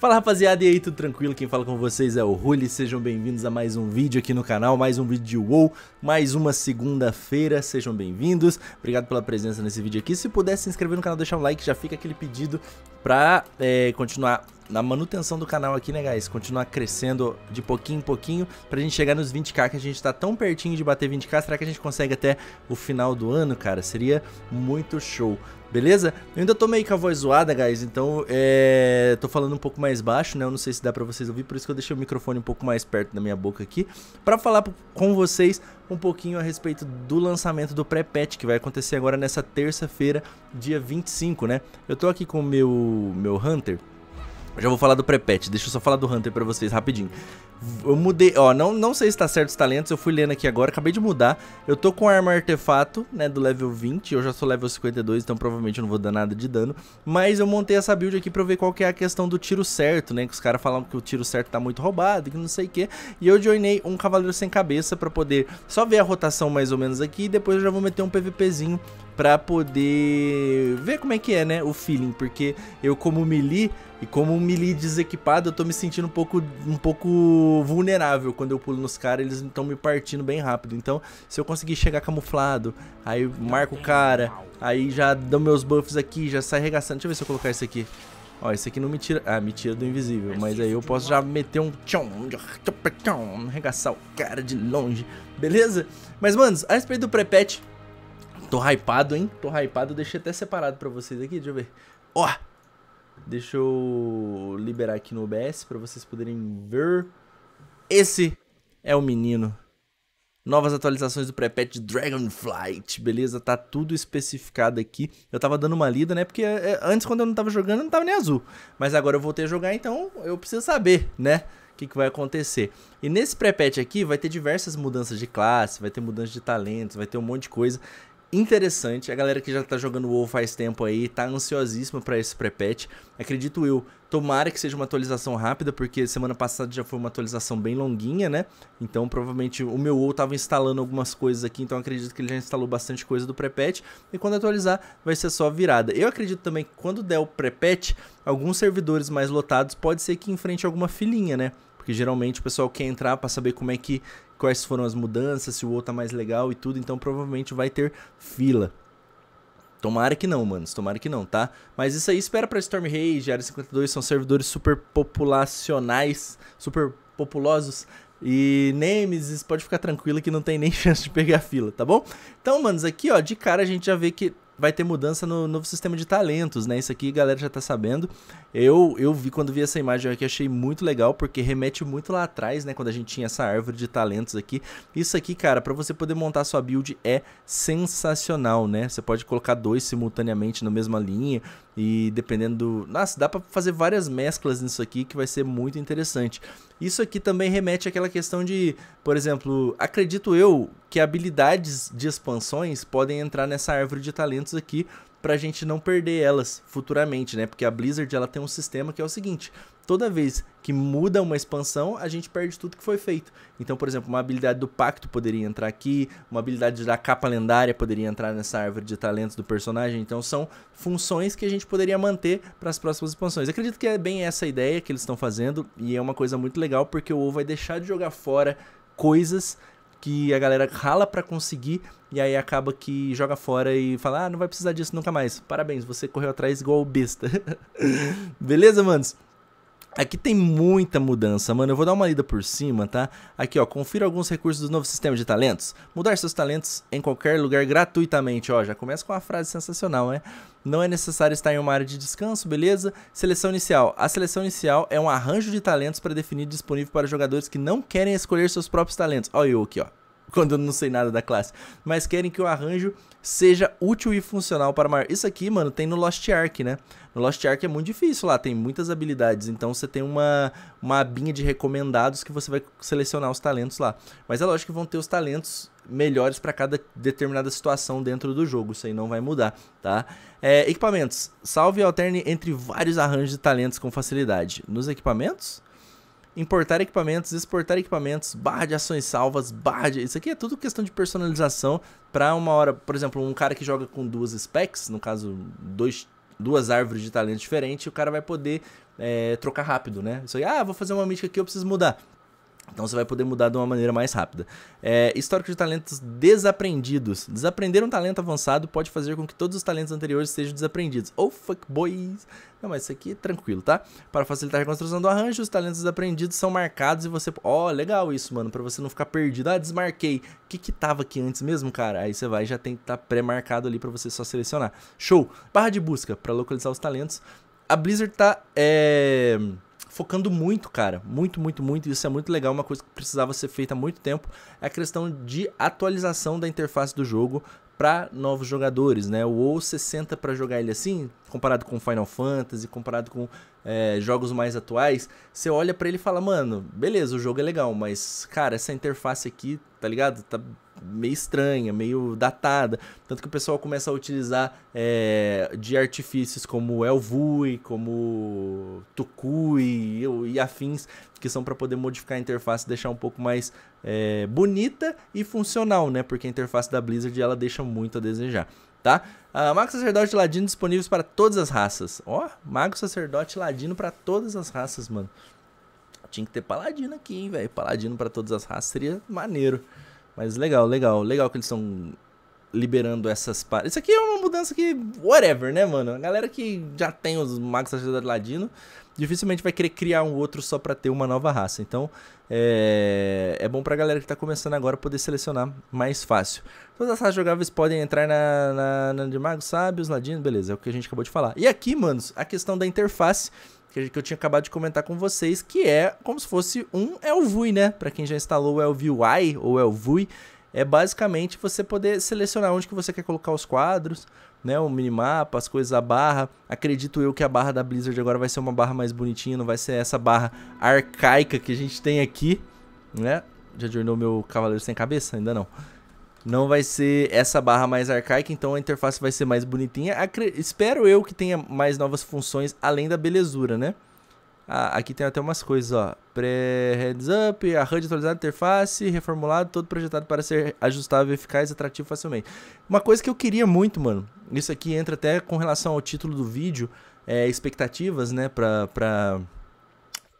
Fala rapaziada, e aí, tudo tranquilo? Quem fala com vocês é o Ruli. sejam bem-vindos a mais um vídeo aqui no canal, mais um vídeo de WoW, mais uma segunda-feira, sejam bem-vindos, obrigado pela presença nesse vídeo aqui, se puder se inscrever no canal, deixar um like, já fica aquele pedido pra é, continuar na manutenção do canal aqui, né guys, continuar crescendo de pouquinho em pouquinho, pra gente chegar nos 20k, que a gente tá tão pertinho de bater 20k, será que a gente consegue até o final do ano, cara? Seria muito show. Beleza? Eu ainda tô meio com a voz zoada, guys, então é... tô falando um pouco mais baixo, né? Eu não sei se dá pra vocês ouvir, por isso que eu deixei o microfone um pouco mais perto da minha boca aqui, pra falar com vocês um pouquinho a respeito do lançamento do pré-patch, que vai acontecer agora nessa terça-feira, dia 25, né? Eu tô aqui com o meu, meu Hunter, eu já vou falar do pré-patch, deixa eu só falar do Hunter pra vocês rapidinho. Eu mudei, ó, não, não sei se tá certo os talentos, eu fui lendo aqui agora, acabei de mudar. Eu tô com arma artefato, né, do level 20, eu já sou level 52, então provavelmente eu não vou dar nada de dano. Mas eu montei essa build aqui pra ver qual que é a questão do tiro certo, né, que os caras falam que o tiro certo tá muito roubado, que não sei o que. E eu joinei um cavaleiro sem cabeça pra poder só ver a rotação mais ou menos aqui e depois eu já vou meter um PVPzinho para poder ver como é que é, né, o feeling, porque eu como melee e como um melee desequipado, eu tô me sentindo um pouco, um pouco vulnerável quando eu pulo nos caras, eles estão me partindo bem rápido. Então, se eu conseguir chegar camuflado, aí marco o cara, aí já dou meus buffs aqui, já sai arregaçando. Deixa eu ver se eu colocar isso aqui. Ó, esse aqui não me tira... Ah, me tira do invisível. Mas aí eu posso já meter um arregaçar o cara de longe. Beleza? Mas, manos, a respeito do pré-patch, Tô hypado, hein? Tô hypado. Deixei até separado pra vocês aqui, deixa eu ver. Ó! Deixa eu liberar aqui no OBS pra vocês poderem ver. Esse é o menino. Novas atualizações do pré-patch Dragonflight, beleza? Tá tudo especificado aqui. Eu tava dando uma lida, né? Porque é, é, antes, quando eu não tava jogando, eu não tava nem azul. Mas agora eu voltei a jogar, então eu preciso saber, né? O que, que vai acontecer. E nesse pré-patch aqui vai ter diversas mudanças de classe, vai ter mudança de talentos, vai ter um monte de coisa interessante. A galera que já tá jogando WoW faz tempo aí tá ansiosíssima para esse pré-patch. Acredito eu. Tomara que seja uma atualização rápida, porque semana passada já foi uma atualização bem longuinha, né? Então, provavelmente o meu WoW tava instalando algumas coisas aqui, então acredito que ele já instalou bastante coisa do pré-patch. E quando atualizar, vai ser só virada. Eu acredito também que quando der o pré-patch, alguns servidores mais lotados pode ser que enfrente alguma filinha, né? Porque geralmente o pessoal quer entrar para saber como é que quais foram as mudanças, se o outro tá mais legal e tudo, então provavelmente vai ter fila. Tomara que não, manos. Tomara que não, tá? Mas isso aí espera pra Storm Rage, Área 52 são servidores super populacionais, super populosos. E Nemesis, pode ficar tranquilo que não tem nem chance de pegar fila, tá bom? Então, manos, aqui ó, de cara a gente já vê que vai ter mudança no novo sistema de talentos, né? Isso aqui a galera já tá sabendo. Eu, eu vi quando vi essa imagem aqui, achei muito legal, porque remete muito lá atrás, né? Quando a gente tinha essa árvore de talentos aqui. Isso aqui, cara, para você poder montar sua build é sensacional, né? Você pode colocar dois simultaneamente na mesma linha. E dependendo do. Nossa, dá para fazer várias mesclas nisso aqui que vai ser muito interessante. Isso aqui também remete àquela questão de, por exemplo, acredito eu que habilidades de expansões podem entrar nessa árvore de talentos aqui pra gente não perder elas futuramente, né? Porque a Blizzard ela tem um sistema que é o seguinte: toda vez que muda uma expansão, a gente perde tudo que foi feito. Então, por exemplo, uma habilidade do pacto poderia entrar aqui, uma habilidade da capa lendária poderia entrar nessa árvore de talentos do personagem. Então, são funções que a gente poderia manter para as próximas expansões. acredito que é bem essa ideia que eles estão fazendo e é uma coisa muito legal porque o WoW vai deixar de jogar fora coisas que a galera rala para conseguir e aí acaba que joga fora e fala: "Ah, não vai precisar disso nunca mais. Parabéns, você correu atrás igual besta". Beleza, manos? Aqui tem muita mudança, mano. Eu vou dar uma lida por cima, tá? Aqui, ó, confira alguns recursos do novo sistema de talentos. Mudar seus talentos em qualquer lugar gratuitamente, ó. Já começa com uma frase sensacional, né? Não é necessário estar em uma área de descanso, beleza? Seleção inicial. A seleção inicial é um arranjo de talentos para definir disponível para jogadores que não querem escolher seus próprios talentos. Ó, eu aqui, ó. quando eu não sei nada da classe. Mas querem que o arranjo seja útil e funcional para maior. Isso aqui, mano, tem no Lost Ark, né? No Lost Ark é muito difícil lá, tem muitas habilidades. Então você tem uma, uma abinha de recomendados que você vai selecionar os talentos lá. Mas é lógico que vão ter os talentos melhores para cada determinada situação dentro do jogo. Isso aí não vai mudar, tá? É, equipamentos. Salve e alterne entre vários arranjos de talentos com facilidade. Nos equipamentos importar equipamentos, exportar equipamentos, barra de ações salvas, barra de... Isso aqui é tudo questão de personalização para uma hora, por exemplo, um cara que joga com duas specs, no caso, dois, duas árvores de talento diferentes, o cara vai poder é, trocar rápido, né? Isso aí, ah, vou fazer uma mítica aqui, eu preciso mudar. Então você vai poder mudar de uma maneira mais rápida. É, histórico de talentos desaprendidos. Desaprender um talento avançado pode fazer com que todos os talentos anteriores sejam desaprendidos. Oh, fuck boys! Não, mas isso aqui é tranquilo, tá? Para facilitar a reconstrução do arranjo, os talentos desaprendidos são marcados e você... Ó, oh, legal isso, mano, para você não ficar perdido. Ah, desmarquei. O que que tava aqui antes mesmo, cara? Aí você vai já tem que estar tá pré-marcado ali para você só selecionar. Show! Barra de busca para localizar os talentos. A Blizzard tá... É focando muito, cara. Muito, muito, muito. Isso é muito legal. Uma coisa que precisava ser feita há muito tempo é a questão de atualização da interface do jogo para novos jogadores, né? O ou 60 para jogar ele assim, comparado com Final Fantasy, comparado com é, jogos mais atuais, você olha para ele e fala, mano, beleza, o jogo é legal, mas cara, essa interface aqui, tá ligado? Tá meio estranha, meio datada. Tanto que o pessoal começa a utilizar é, de artifícios como Elvui, como Tukui e afins, que são para poder modificar a interface e deixar um pouco mais é, bonita e funcional, né? Porque a interface da Blizzard ela deixa muito a desejar. Tá? Uh, Mago Sacerdote Ladino disponíveis para todas as raças. Ó, oh, Mago Sacerdote Ladino para todas as raças, mano. Tinha que ter Paladino aqui, hein, velho. Paladino para todas as raças seria maneiro. Mas legal, legal, legal que eles estão liberando essas partes. Isso aqui é uma mudança que, whatever, né, mano? A galera que já tem os magos da Ladino dificilmente vai querer criar um outro só para ter uma nova raça. Então, é, é bom pra galera que tá começando agora poder selecionar mais fácil. Todas as raças jogáveis podem entrar na, na, na de magos sábios, ladinos, beleza, é o que a gente acabou de falar. E aqui, manos, a questão da interface que eu tinha acabado de comentar com vocês, que é como se fosse um Elvui, né? Para quem já instalou o Elvui ou Elvui, é basicamente você poder selecionar onde que você quer colocar os quadros, né, o minimapa, as coisas, a barra. Acredito eu que a barra da Blizzard agora vai ser uma barra mais bonitinha, não vai ser essa barra arcaica que a gente tem aqui, né? Já adornou meu cavaleiro sem cabeça? Ainda não. Não vai ser essa barra mais arcaica, então a interface vai ser mais bonitinha. Acre espero eu que tenha mais novas funções além da belezura, né? Ah, aqui tem até umas coisas, ó. pre heads up, a HUD atualizada, interface, reformulado, todo projetado para ser ajustável, eficaz, e atrativo facilmente. Uma coisa que eu queria muito, mano. Isso aqui entra até com relação ao título do vídeo, é, expectativas, né, para para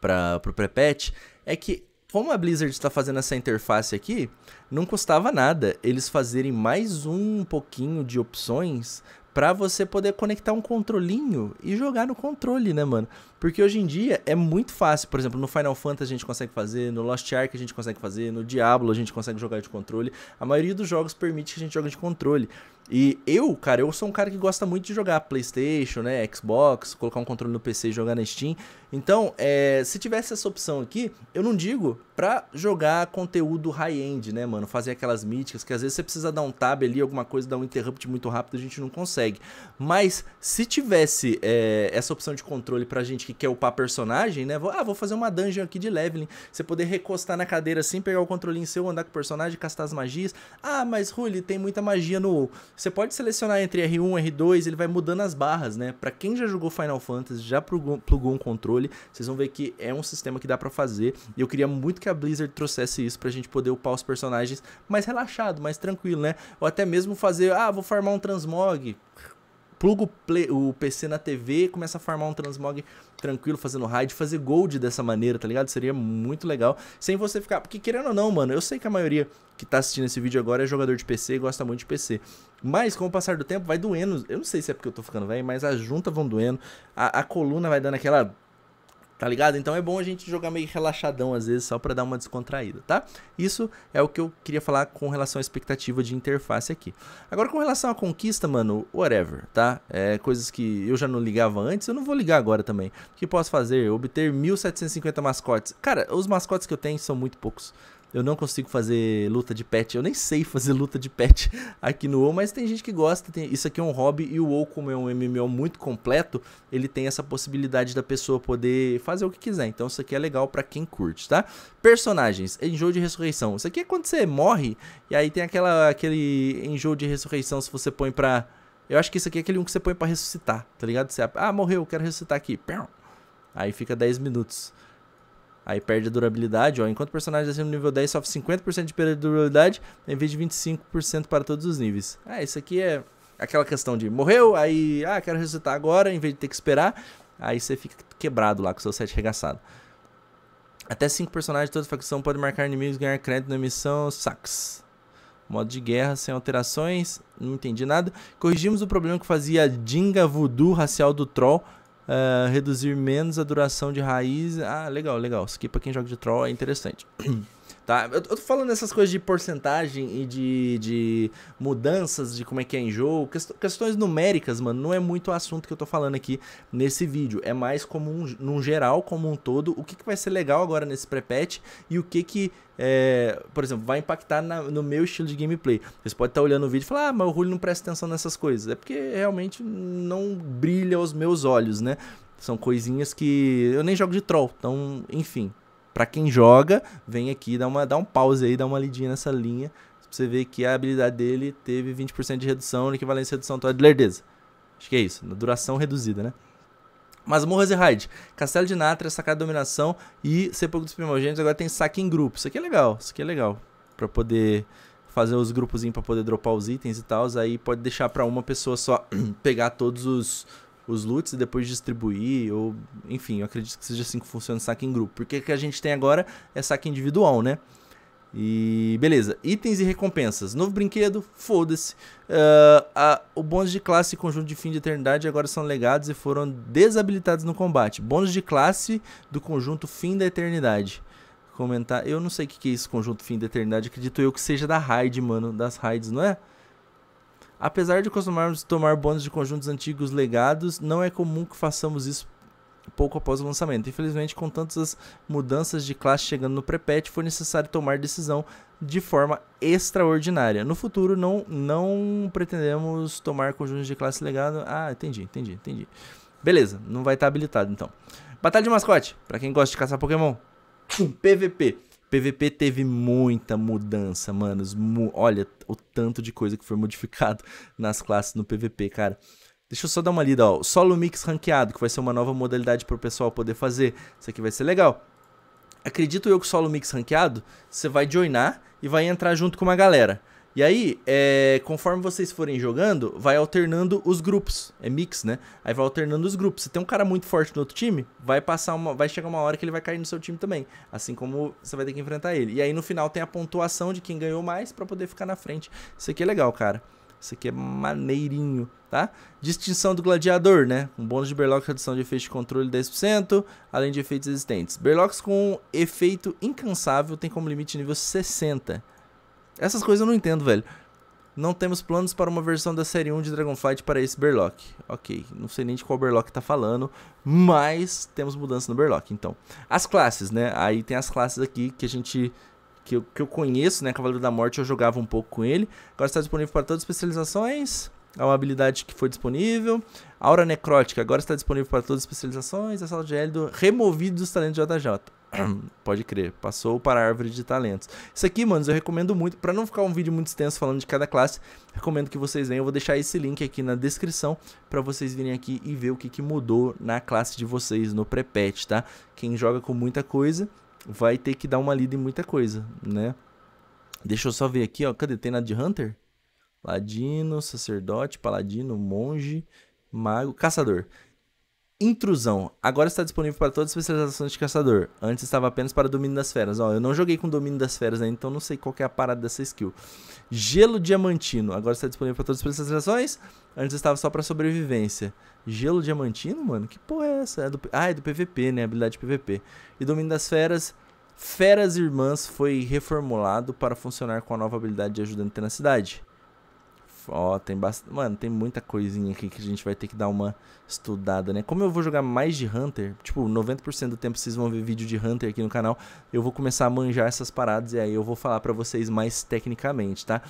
para o pre patch é que como a Blizzard está fazendo essa interface aqui, não custava nada eles fazerem mais um pouquinho de opções para você poder conectar um controlinho e jogar no controle, né, mano? Porque hoje em dia é muito fácil, por exemplo, no Final Fantasy a gente consegue fazer, no Lost Ark a gente consegue fazer, no Diablo a gente consegue jogar de controle. A maioria dos jogos permite que a gente jogue de controle. E eu, cara, eu sou um cara que gosta muito de jogar PlayStation, né, Xbox, colocar um controle no PC e jogar na Steam. Então, é, se tivesse essa opção aqui, eu não digo pra jogar conteúdo high-end, né, mano? Fazer aquelas míticas que às vezes você precisa dar um tab ali, alguma coisa, dar um interrupt muito rápido, a gente não consegue. Mas se tivesse é, essa opção de controle pra gente que quer upar personagem, né? Vou, ah, vou fazer uma dungeon aqui de leveling. Você poder recostar na cadeira assim, pegar o controlinho seu, andar com o personagem, castar as magias. Ah, mas Rully, tem muita magia no WoW. Você pode selecionar entre R1 e R2, ele vai mudando as barras, né? Pra quem já jogou Final Fantasy, já plugou, plugou um controle, vocês vão ver que é um sistema que dá para fazer. E eu queria muito que a Blizzard trouxesse isso pra gente poder upar os personagens mais relaxado, mais tranquilo, né? Ou até mesmo fazer, ah, vou farmar um transmog pluga o, o, PC na TV, começa a farmar um transmog tranquilo fazendo raid, fazer gold dessa maneira, tá ligado? Seria muito legal. Sem você ficar. Porque querendo ou não, mano, eu sei que a maioria que tá assistindo esse vídeo agora é jogador de PC e gosta muito de PC. Mas com o passar do tempo vai doendo. Eu não sei se é porque eu tô ficando velho, mas as juntas vão doendo. A, a coluna vai dando aquela tá ligado? Então é bom a gente jogar meio relaxadão às vezes, só para dar uma descontraída, tá? Isso é o que eu queria falar com relação à expectativa de interface aqui. Agora, com relação à conquista, mano, whatever, tá? É, coisas que eu já não ligava antes, eu não vou ligar agora também. O que posso fazer? Obter 1750 mascotes. Cara, os mascotes que eu tenho são muito poucos. Eu não consigo fazer luta de pet. Eu nem sei fazer luta de pet aqui no WoW, mas tem gente que gosta. Tem... Isso aqui é um hobby e o WoW, como é um MMO muito completo, ele tem essa possibilidade da pessoa poder fazer o que quiser. Então isso aqui é legal para quem curte, tá? Personagens, enjoo de ressurreição. Isso aqui é quando você morre e aí tem aquela, aquele enjoo de ressurreição se você põe pra... Eu acho que isso aqui é aquele um que você põe pra ressuscitar, tá ligado? Você, ah, morreu, quero ressuscitar aqui. Aí fica 10 minutos. Aí perde a durabilidade, ó. Enquanto o personagem acima tá do nível 10 sofre 50% de perda de durabilidade, em vez de 25% para todos os níveis. Ah, isso aqui é aquela questão de morreu, aí, ah, quero ressuscitar agora, em vez de ter que esperar, aí você fica quebrado lá com o seu set regaçado. Até 5 personagens de toda facção podem marcar inimigos e ganhar crédito na missão Sax. Modo de guerra sem alterações, não entendi nada. Corrigimos o problema que fazia a Dinga Voodoo racial do Troll Uh, reduzir menos a duração de raiz. Ah, legal, legal. Isso aqui para quem joga de troll é interessante. Tá? Eu tô falando essas coisas de porcentagem e de, de mudanças de como é que é em jogo, questões numéricas, mano, não é muito o assunto que eu tô falando aqui nesse vídeo. É mais como um, num geral, como um todo, o que, que vai ser legal agora nesse pré-patch e o que que é, por exemplo, vai impactar na, no meu estilo de gameplay. Vocês podem estar tá olhando o vídeo e falar, ah, mas o Julio não presta atenção nessas coisas. É porque realmente não brilha aos meus olhos, né? São coisinhas que eu nem jogo de troll, então, enfim, para quem joga, vem aqui, dá, uma, dá um pause aí, dá uma lidinha nessa linha. Você vê que a habilidade dele teve 20% de redução, equivalência à redução total de lerdeza. Acho que é isso, na duração reduzida, né? mas Masmorras e hyde Castelo de Natra, Sacada de Dominação e Sepulcro dos Primogênitos. Agora tem saque em grupo. Isso aqui é legal, isso aqui é legal. Pra poder fazer os grupozinhos pra poder dropar os itens e tal. Aí pode deixar pra uma pessoa só pegar todos os, os loots e depois distribuir, ou enfim, eu acredito que seja assim que funciona o saque em grupo. Porque o que a gente tem agora é saque individual, né? E beleza, itens e recompensas. Novo brinquedo, foda-se. Uh, o bônus de classe e conjunto de fim de eternidade agora são legados e foram desabilitados no combate. Bônus de classe do conjunto fim da eternidade. Comentar, eu não sei o que, que é esse conjunto fim da eternidade. Acredito eu que seja da raid, mano. Das raids, não é? Apesar de costumarmos tomar bônus de conjuntos antigos legados, não é comum que façamos isso pouco após o lançamento. Infelizmente, com tantas mudanças de classe chegando no pré-patch, foi necessário tomar decisão de forma extraordinária. No futuro, não, não pretendemos tomar conjuntos de classe legado. Ah, entendi, entendi, entendi. Beleza, não vai estar habilitado então. Batalha de mascote, para quem gosta de caçar Pokémon. PVP. PVP teve muita mudança, manos. Mu Olha o tanto de coisa que foi modificado nas classes no PVP, cara. Deixa eu só dar uma lida, ó. Solo Mix ranqueado, que vai ser uma nova modalidade para o pessoal poder fazer. Isso aqui vai ser legal. Acredito eu que solo Mix ranqueado, você vai joinar e vai entrar junto com uma galera. E aí, é, conforme vocês forem jogando, vai alternando os grupos. É mix, né? Aí vai alternando os grupos. Se tem um cara muito forte no outro time, vai passar uma, vai chegar uma hora que ele vai cair no seu time também. Assim como você vai ter que enfrentar ele. E aí no final tem a pontuação de quem ganhou mais para poder ficar na frente. Isso aqui é legal, cara. Isso aqui é maneirinho, tá? Distinção do gladiador, né? Um bônus de Berlock, redução de efeito de controle 10%, além de efeitos existentes. Berlocks com efeito incansável tem como limite nível 60. Essas coisas eu não entendo, velho. Não temos planos para uma versão da série 1 de Dragonflight para esse Berlock. Ok, não sei nem de qual Berlock tá falando, mas temos mudança no Berlock, então. As classes, né? Aí tem as classes aqui que a gente que eu, que eu conheço, né? Cavaleiro da Morte, eu jogava um pouco com ele. Agora está disponível para todas as especializações. É uma habilidade que foi disponível. Aura Necrótica, agora está disponível para todas as especializações. sala de Hélio, removido dos talentos de JJ. Pode crer, passou para a árvore de talentos. Isso aqui, mano, eu recomendo muito. Para não ficar um vídeo muito extenso falando de cada classe, recomendo que vocês venham. Eu vou deixar esse link aqui na descrição para vocês virem aqui e ver o que, que mudou na classe de vocês no pré-patch, tá? Quem joga com muita coisa vai ter que dar uma lida em muita coisa, né? Deixa eu só ver aqui, ó. Cadê? Tem na de Hunter? Ladino, sacerdote, paladino, monge, mago, caçador. Intrusão. Agora está disponível para todas as especializações de caçador. Antes estava apenas para domínio das feras. Ó, eu não joguei com domínio das feras ainda, né? então não sei qual é a parada dessa skill. Gelo diamantino. Agora está disponível para todas as especializações. Antes estava só para sobrevivência. Gelo diamantino, mano? Que porra é essa? É do... Ah, é do PVP, né? Habilidade PVP. E domínio das feras. Feras Irmãs foi reformulado para funcionar com a nova habilidade de ajudante na cidade. Ó, tem bastante. Mano, tem muita coisinha aqui que a gente vai ter que dar uma estudada, né? Como eu vou jogar mais de Hunter, tipo, 90% do tempo vocês vão ver vídeo de Hunter aqui no canal, eu vou começar a manjar essas paradas e aí eu vou falar para vocês mais tecnicamente, tá?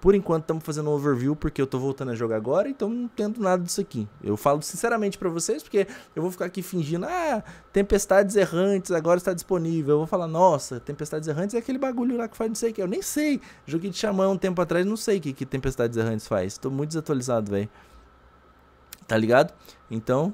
Por enquanto estamos fazendo um overview porque eu tô voltando a jogar agora, então não entendo nada disso aqui. Eu falo sinceramente para vocês porque eu vou ficar aqui fingindo, ah, Tempestades Errantes agora está disponível. Eu vou falar, nossa, Tempestades Errantes é aquele bagulho lá que faz não sei o que. Eu nem sei. Joguei de Xamã um tempo atrás, não sei o que, que Tempestades Errantes faz. Tô muito desatualizado, velho. Tá ligado? Então,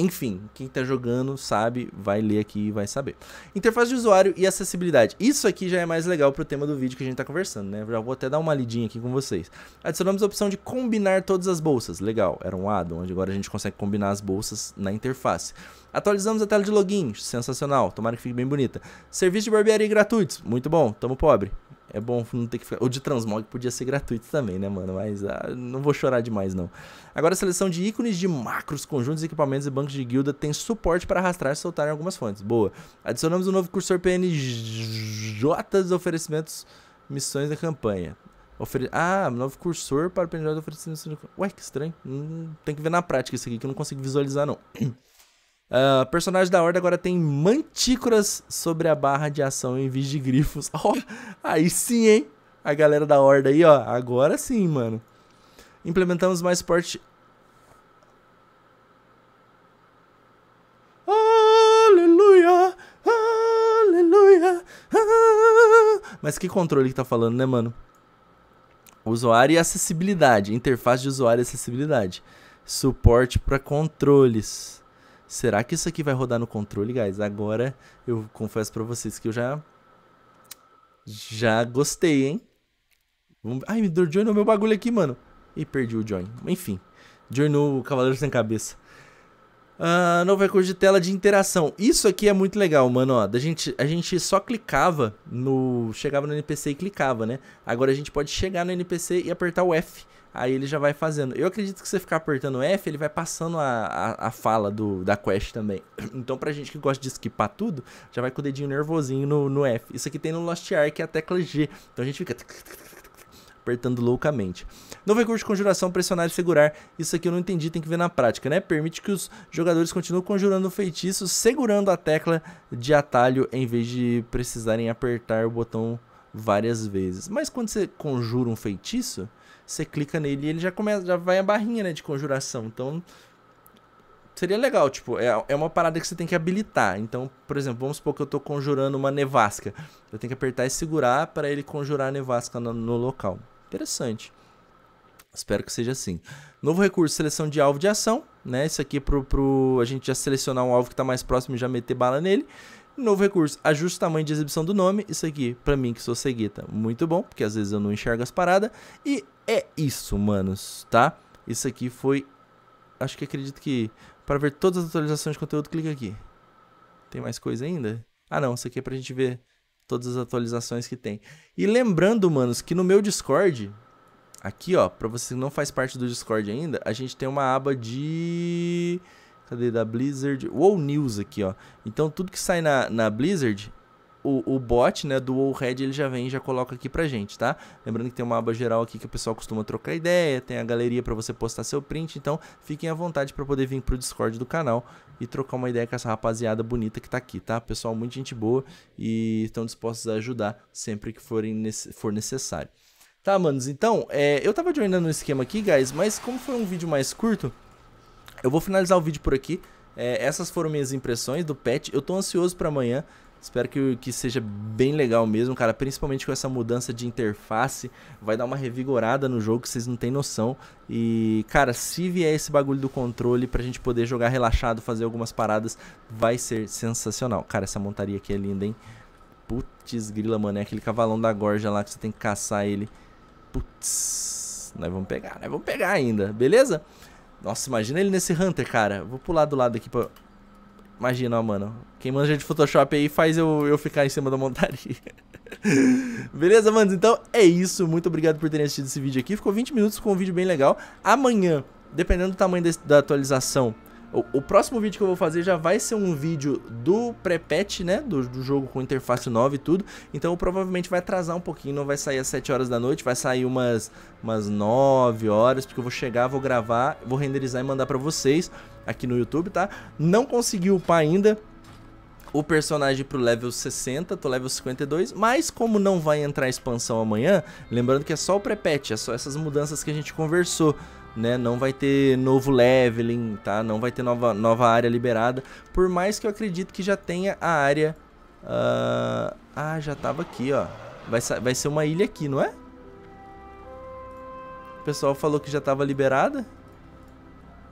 enfim, quem está jogando sabe, vai ler aqui e vai saber. Interface de usuário e acessibilidade. Isso aqui já é mais legal para o tema do vídeo que a gente está conversando, né? Já vou até dar uma lidinha aqui com vocês. Adicionamos a opção de combinar todas as bolsas. Legal, era um addon, onde agora a gente consegue combinar as bolsas na interface. Atualizamos a tela de login, sensacional, tomara que fique bem bonita. Serviço de barbearia gratuitos, muito bom, tamo pobre. É bom não ter que ficar. O de transmog podia ser gratuito também, né, mano? Mas ah, não vou chorar demais, não. Agora, a seleção de ícones de macros, conjuntos, equipamentos e bancos de guilda tem suporte para arrastar e soltar em algumas fontes. Boa. Adicionamos um novo cursor PNJ dos oferecimentos, missões da campanha. Ofere... Ah, novo cursor para PNJ do oferecimento. Ué, que estranho. Hum, tem que ver na prática isso aqui, que eu não consigo visualizar, não. Uh, personagem da Horda agora tem mantícoras sobre a barra de ação em vez de grifos. Oh, aí sim, hein? A galera da Horda aí, ó. Agora sim, mano. Implementamos mais suporte. Aleluia! Aleluia! Mas que controle que tá falando, né, mano? Usuário e acessibilidade. Interface de usuário e acessibilidade. Suporte para controles. Será que isso aqui vai rodar no controle, guys? Agora eu confesso pra vocês que eu já... Já gostei, hein? Ai, me deu join no meu bagulho aqui, mano. E perdi o join. Enfim, join no Cavaleiro Sem Cabeça. Uh, novo recurso de tela de interação. Isso aqui é muito legal, mano. Ó, a, gente, a gente só clicava no. Chegava no NPC e clicava, né? Agora a gente pode chegar no NPC e apertar o F. Aí ele já vai fazendo. Eu acredito que você ficar apertando F, ele vai passando a, a, a fala do, da quest também. Então, pra gente que gosta de skipar tudo, já vai com o dedinho nervosinho no, no F. Isso aqui tem no Lost Ark, é a tecla G. Então a gente fica apertando loucamente. Novo recurso de conjuração, pressionar e segurar. Isso aqui eu não entendi, tem que ver na prática, né? Permite que os jogadores continuem conjurando o feitiço, segurando a tecla de atalho em vez de precisarem apertar o botão várias vezes. Mas quando você conjura um feitiço, você clica nele e ele já começa, já vai a barrinha né, de conjuração. Então seria legal, tipo, é, é uma parada que você tem que habilitar. Então, por exemplo, vamos supor que eu estou conjurando uma nevasca. Eu tenho que apertar e segurar para ele conjurar a nevasca no, no local. Interessante. Espero que seja assim. Novo recurso, seleção de alvo de ação. Né? Isso aqui é pro, pro a gente já selecionar um alvo que está mais próximo e já meter bala nele. Novo recurso, ajuste o tamanho de exibição do nome. Isso aqui, para mim que sou ceguita, muito bom, porque às vezes eu não enxergo as paradas. E é isso, manos, tá? Isso aqui foi... Acho que acredito que... Para ver todas as atualizações de conteúdo, clica aqui. Tem mais coisa ainda? Ah, não. Isso aqui é para a gente ver todas as atualizações que tem. E lembrando, manos, que no meu Discord, aqui, ó, pra você que não faz parte do Discord ainda, a gente tem uma aba de... Cadê? Da Blizzard... WoW News aqui, ó. Então, tudo que sai na, na Blizzard, o, o bot, né, do WoW Red, ele já vem e já coloca aqui pra gente, tá? Lembrando que tem uma aba geral aqui que o pessoal costuma trocar ideia, tem a galeria pra você postar seu print, então fiquem à vontade pra poder vir pro Discord do canal e trocar uma ideia com essa rapaziada bonita que tá aqui, tá? Pessoal, muita gente boa e estão dispostos a ajudar sempre que forem, for necessário. Tá, manos, então, é, eu tava joinando no esquema aqui, guys, mas como foi um vídeo mais curto, eu vou finalizar o vídeo por aqui. É, essas foram minhas impressões do patch. Eu tô ansioso para amanhã. Espero que, que seja bem legal mesmo, cara. Principalmente com essa mudança de interface. Vai dar uma revigorada no jogo que vocês não têm noção. E, cara, se vier esse bagulho do controle pra gente poder jogar relaxado, fazer algumas paradas, vai ser sensacional. Cara, essa montaria aqui é linda, hein? Putz, grila, mano. É aquele cavalão da gorja lá que você tem que caçar ele. Putz. Nós vamos pegar, nós vamos pegar ainda, beleza? Nossa, imagina ele nesse Hunter, cara. Vou pular do lado aqui pra Imagina, ó, mano. Quem manja de Photoshop aí faz eu, eu ficar em cima da montaria. Beleza, manos? Então é isso. Muito obrigado por terem assistido esse vídeo aqui. Ficou 20 minutos com um vídeo bem legal. Amanhã, dependendo do tamanho desse, da atualização o, o, próximo vídeo que eu vou fazer já vai ser um vídeo do pré-patch, né? Do, do, jogo com interface nova e tudo. Então provavelmente vai atrasar um pouquinho, não vai sair às 7 horas da noite, vai sair umas, umas 9 horas, porque eu vou chegar, vou gravar, vou renderizar e mandar pra vocês aqui no YouTube, tá? Não consegui upar ainda o personagem pro level 60, tô level 52, mas como não vai entrar a expansão amanhã, lembrando que é só o pré-patch, é só essas mudanças que a gente conversou, né? Não vai ter novo leveling, tá? Não vai ter nova, nova área liberada. Por mais que eu acredito que já tenha a área... Uh... Ah, já tava aqui, ó. Vai, vai ser uma ilha aqui, não é? O pessoal falou que já tava liberada.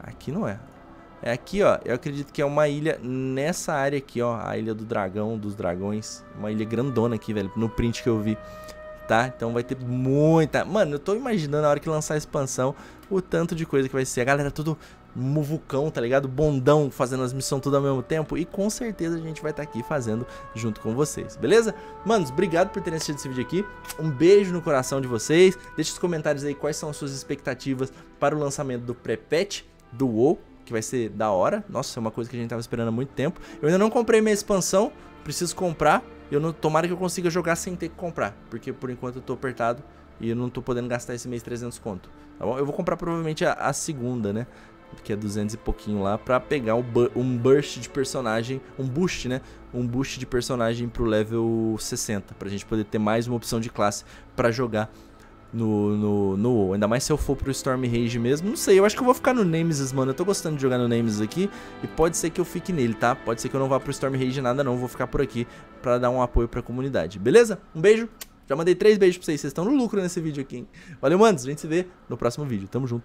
Aqui não é. É aqui, ó. Eu acredito que é uma ilha nessa área aqui, ó. A ilha do dragão, dos dragões. Uma ilha grandona aqui, velho. No print que eu vi tá? Então vai ter muita. Mano, eu tô imaginando na hora que lançar a expansão o tanto de coisa que vai ser. A galera tudo muvucão, tá ligado? Bondão fazendo as missões tudo ao mesmo tempo. E com certeza a gente vai estar tá aqui fazendo junto com vocês, beleza? Manos, obrigado por terem assistido esse vídeo aqui. Um beijo no coração de vocês. Deixe os comentários aí quais são as suas expectativas para o lançamento do pré-patch do WoW. Que vai ser da hora. Nossa, é uma coisa que a gente tava esperando há muito tempo. Eu ainda não comprei minha expansão. Preciso comprar eu não, tomara que eu consiga jogar sem ter que comprar, porque por enquanto eu tô apertado e eu não tô podendo gastar esse mês 300 conto, tá bom? Eu vou comprar provavelmente a, a segunda, né? Que é 200 e pouquinho lá, para pegar um burst de personagem, um boost, né? Um boost de personagem pro level 60, pra gente poder ter mais uma opção de classe para jogar no, no, no WoW. Ainda mais se eu for pro Storm Rage mesmo. Não sei, eu acho que eu vou ficar no Nemesis, mano. Eu tô gostando de jogar no Nemesis aqui. E pode ser que eu fique nele, tá? Pode ser que eu não vá pro Storm Rage nada não. Vou ficar por aqui pra dar um apoio pra comunidade. Beleza? Um beijo. Já mandei três beijos pra vocês. Vocês estão no lucro nesse vídeo aqui, hein? Valeu, manos. A gente se vê no próximo vídeo. Tamo junto. É